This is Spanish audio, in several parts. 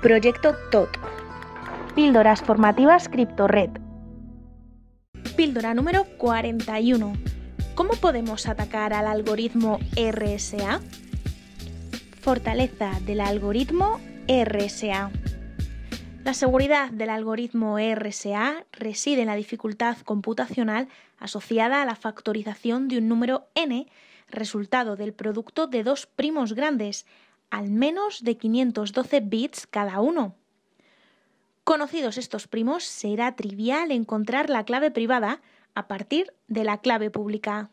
Proyecto TOT. Píldoras formativas CryptoRed. Píldora número 41. ¿Cómo podemos atacar al algoritmo RSA? Fortaleza del algoritmo RSA. La seguridad del algoritmo RSA reside en la dificultad computacional asociada a la factorización de un número n, resultado del producto de dos primos grandes, al menos de 512 bits cada uno. Conocidos estos primos, será trivial encontrar la clave privada a partir de la clave pública.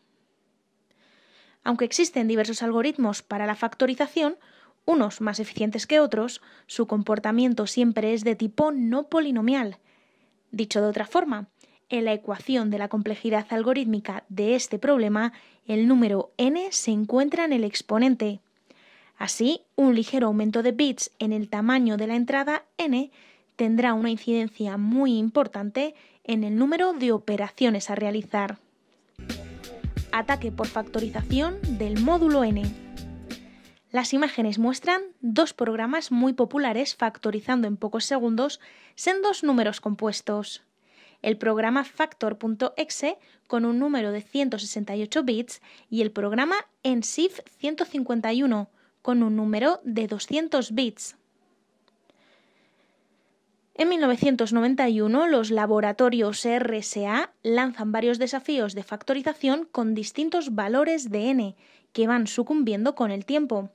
Aunque existen diversos algoritmos para la factorización, unos más eficientes que otros, su comportamiento siempre es de tipo no polinomial. Dicho de otra forma, en la ecuación de la complejidad algorítmica de este problema, el número n se encuentra en el exponente, Así, un ligero aumento de bits en el tamaño de la entrada n tendrá una incidencia muy importante en el número de operaciones a realizar. Ataque por factorización del módulo n. Las imágenes muestran dos programas muy populares factorizando en pocos segundos sendos números compuestos. El programa factor.exe con un número de 168 bits y el programa ENSIF 151 con un número de 200 bits. En 1991, los laboratorios RSA lanzan varios desafíos de factorización con distintos valores de n, que van sucumbiendo con el tiempo.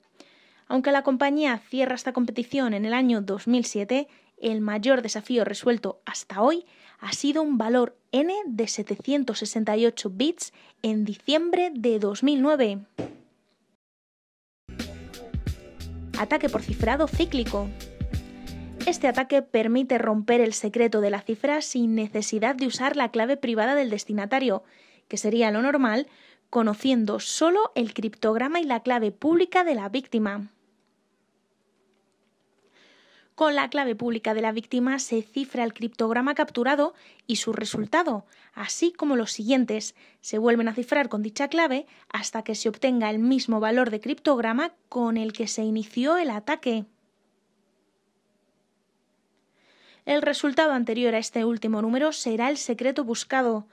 Aunque la compañía cierra esta competición en el año 2007, el mayor desafío resuelto hasta hoy ha sido un valor n de 768 bits en diciembre de 2009 ataque por cifrado cíclico. Este ataque permite romper el secreto de la cifra sin necesidad de usar la clave privada del destinatario, que sería lo normal, conociendo solo el criptograma y la clave pública de la víctima. Con la clave pública de la víctima se cifra el criptograma capturado y su resultado, así como los siguientes. Se vuelven a cifrar con dicha clave hasta que se obtenga el mismo valor de criptograma con el que se inició el ataque. El resultado anterior a este último número será el secreto buscado.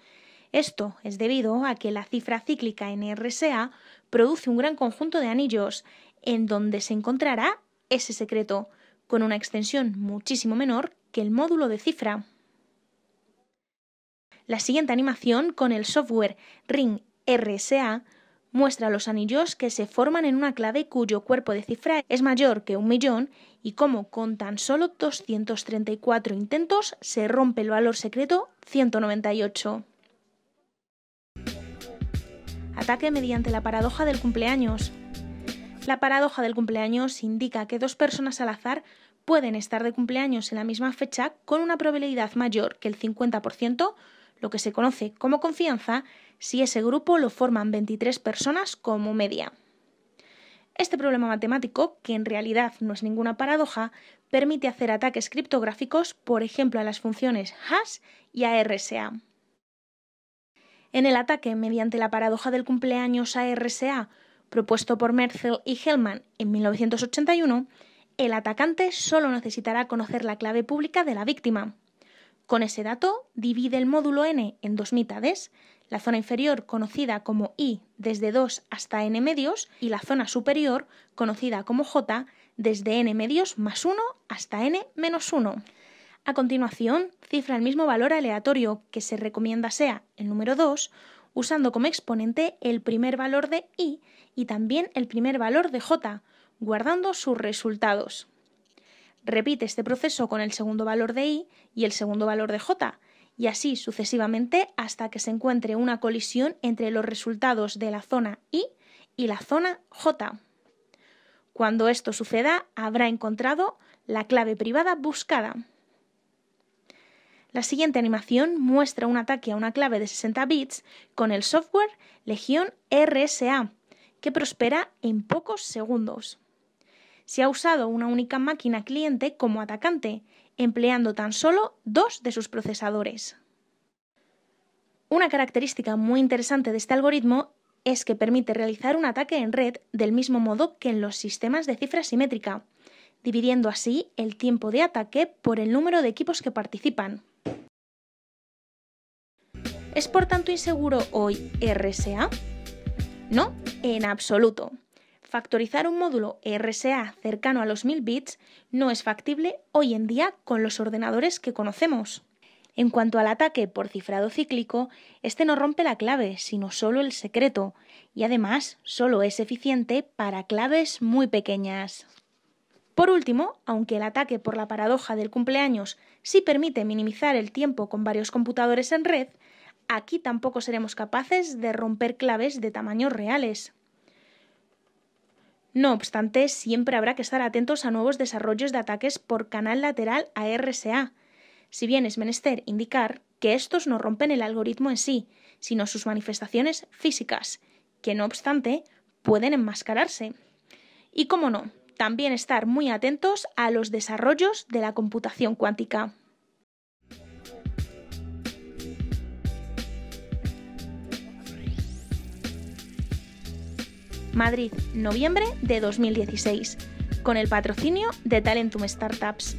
Esto es debido a que la cifra cíclica en RSA produce un gran conjunto de anillos, en donde se encontrará ese secreto con una extensión muchísimo menor que el módulo de cifra. La siguiente animación con el software Ring RSA muestra los anillos que se forman en una clave cuyo cuerpo de cifra es mayor que un millón y cómo con tan solo 234 intentos se rompe el valor secreto 198. Ataque mediante la paradoja del cumpleaños. La paradoja del cumpleaños indica que dos personas al azar pueden estar de cumpleaños en la misma fecha con una probabilidad mayor que el 50%, lo que se conoce como confianza, si ese grupo lo forman 23 personas como media. Este problema matemático, que en realidad no es ninguna paradoja, permite hacer ataques criptográficos, por ejemplo, a las funciones hash y a RSA. En el ataque mediante la paradoja del cumpleaños a RSA propuesto por Merzel y Hellman en 1981, el atacante solo necesitará conocer la clave pública de la víctima. Con ese dato, divide el módulo n en dos mitades, la zona inferior conocida como i desde 2 hasta n medios y la zona superior conocida como j desde n medios más 1 hasta n menos 1. A continuación, cifra el mismo valor aleatorio que se recomienda sea el número 2 usando como exponente el primer valor de i y también el primer valor de j, guardando sus resultados. Repite este proceso con el segundo valor de i y el segundo valor de j, y así sucesivamente hasta que se encuentre una colisión entre los resultados de la zona i y la zona j. Cuando esto suceda, habrá encontrado la clave privada buscada. La siguiente animación muestra un ataque a una clave de 60 bits con el software Legion RSA, que prospera en pocos segundos. Se ha usado una única máquina cliente como atacante, empleando tan solo dos de sus procesadores. Una característica muy interesante de este algoritmo es que permite realizar un ataque en red del mismo modo que en los sistemas de cifra simétrica, dividiendo así el tiempo de ataque por el número de equipos que participan. ¿Es por tanto inseguro hoy RSA? No, en absoluto. Factorizar un módulo RSA cercano a los 1000 bits no es factible hoy en día con los ordenadores que conocemos. En cuanto al ataque por cifrado cíclico, este no rompe la clave, sino solo el secreto, y además solo es eficiente para claves muy pequeñas. Por último, aunque el ataque por la paradoja del cumpleaños sí permite minimizar el tiempo con varios computadores en red, aquí tampoco seremos capaces de romper claves de tamaños reales. No obstante, siempre habrá que estar atentos a nuevos desarrollos de ataques por canal lateral a RSA, si bien es menester indicar que estos no rompen el algoritmo en sí, sino sus manifestaciones físicas, que no obstante pueden enmascararse. Y cómo no, también estar muy atentos a los desarrollos de la computación cuántica. Madrid, noviembre de 2016, con el patrocinio de Talentum Startups.